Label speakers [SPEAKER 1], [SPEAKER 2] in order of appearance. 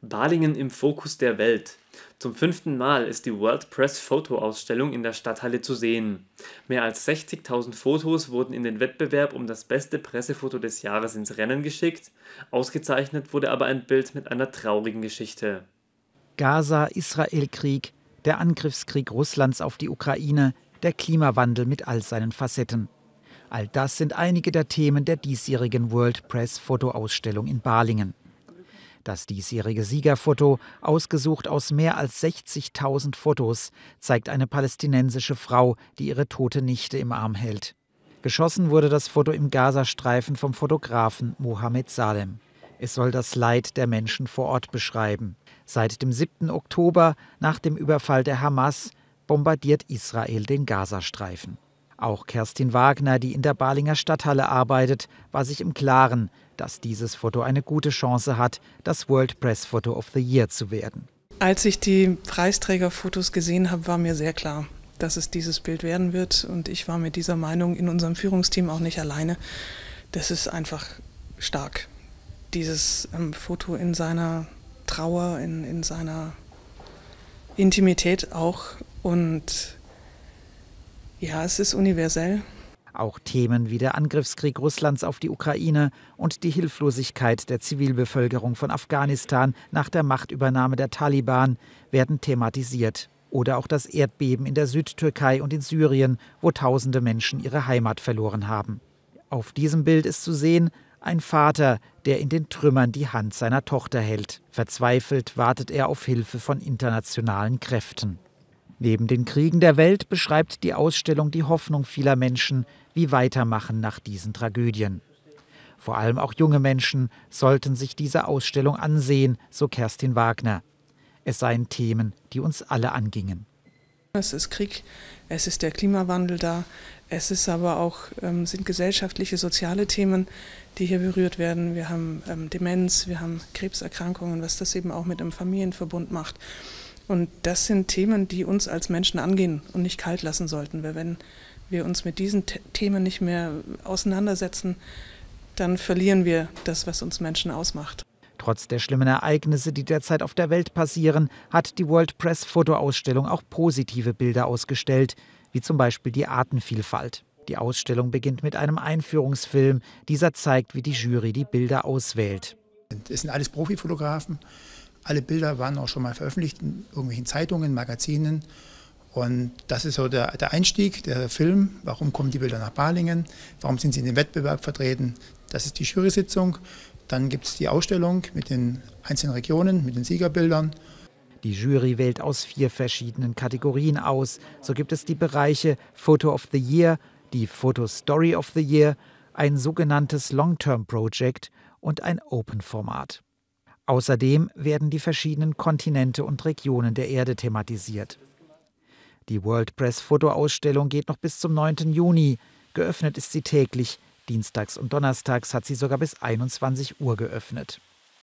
[SPEAKER 1] Balingen im Fokus der Welt. Zum fünften Mal ist die World Press Fotoausstellung in der Stadthalle zu sehen. Mehr als 60.000 Fotos wurden in den Wettbewerb um das beste Pressefoto des Jahres ins Rennen geschickt, ausgezeichnet wurde aber ein Bild mit einer traurigen Geschichte.
[SPEAKER 2] Gaza-Israel-Krieg, der Angriffskrieg Russlands auf die Ukraine, der Klimawandel mit all seinen Facetten. All das sind einige der Themen der diesjährigen World Press Fotoausstellung in Balingen. Das diesjährige Siegerfoto, ausgesucht aus mehr als 60.000 Fotos, zeigt eine palästinensische Frau, die ihre tote Nichte im Arm hält. Geschossen wurde das Foto im Gazastreifen vom Fotografen Mohammed Salem. Es soll das Leid der Menschen vor Ort beschreiben. Seit dem 7. Oktober, nach dem Überfall der Hamas, bombardiert Israel den Gazastreifen. Auch Kerstin Wagner, die in der Balinger Stadthalle arbeitet, war sich im Klaren, dass dieses Foto eine gute Chance hat, das World Press Photo of the Year zu werden.
[SPEAKER 1] Als ich die Preisträgerfotos gesehen habe, war mir sehr klar, dass es dieses Bild werden wird. Und ich war mit dieser Meinung in unserem Führungsteam auch nicht alleine. Das ist einfach stark. Dieses ähm, Foto in seiner Trauer, in, in seiner Intimität auch. Und ja, es ist universell.
[SPEAKER 2] Auch Themen wie der Angriffskrieg Russlands auf die Ukraine und die Hilflosigkeit der Zivilbevölkerung von Afghanistan nach der Machtübernahme der Taliban werden thematisiert. Oder auch das Erdbeben in der Südtürkei und in Syrien, wo tausende Menschen ihre Heimat verloren haben. Auf diesem Bild ist zu sehen ein Vater, der in den Trümmern die Hand seiner Tochter hält. Verzweifelt wartet er auf Hilfe von internationalen Kräften. Neben den Kriegen der Welt beschreibt die Ausstellung die Hoffnung vieler Menschen, wie weitermachen nach diesen Tragödien. Vor allem auch junge Menschen sollten sich diese Ausstellung ansehen, so Kerstin Wagner. Es seien Themen, die uns alle angingen.
[SPEAKER 1] Es ist Krieg, es ist der Klimawandel da, es ist aber auch, ähm, sind gesellschaftliche, soziale Themen, die hier berührt werden. Wir haben ähm, Demenz, wir haben Krebserkrankungen, was das eben auch mit einem Familienverbund macht. Und das sind Themen, die uns als Menschen angehen und nicht kalt lassen sollten. Weil wenn wir uns mit diesen Themen nicht mehr auseinandersetzen, dann verlieren wir das, was uns Menschen ausmacht.
[SPEAKER 2] Trotz der schlimmen Ereignisse, die derzeit auf der Welt passieren, hat die World Press Fotoausstellung auch positive Bilder ausgestellt, wie zum Beispiel die Artenvielfalt. Die Ausstellung beginnt mit einem Einführungsfilm. Dieser zeigt, wie die Jury die Bilder auswählt. Es sind alles Profifotografen. Alle Bilder waren auch schon mal veröffentlicht in irgendwelchen Zeitungen, Magazinen. Und das ist so der, der Einstieg, der Film. Warum kommen die Bilder nach Balingen? Warum sind sie in dem Wettbewerb vertreten? Das ist die Jury-Sitzung. Dann gibt es die Ausstellung mit den einzelnen Regionen, mit den Siegerbildern. Die Jury wählt aus vier verschiedenen Kategorien aus. So gibt es die Bereiche Photo of the Year, die Photo Story of the Year, ein sogenanntes Long-Term-Project und ein Open-Format. Außerdem werden die verschiedenen Kontinente und Regionen der Erde thematisiert. Die World Press Fotoausstellung geht noch bis zum 9. Juni. Geöffnet ist sie täglich. Dienstags und Donnerstags hat sie sogar bis 21 Uhr geöffnet.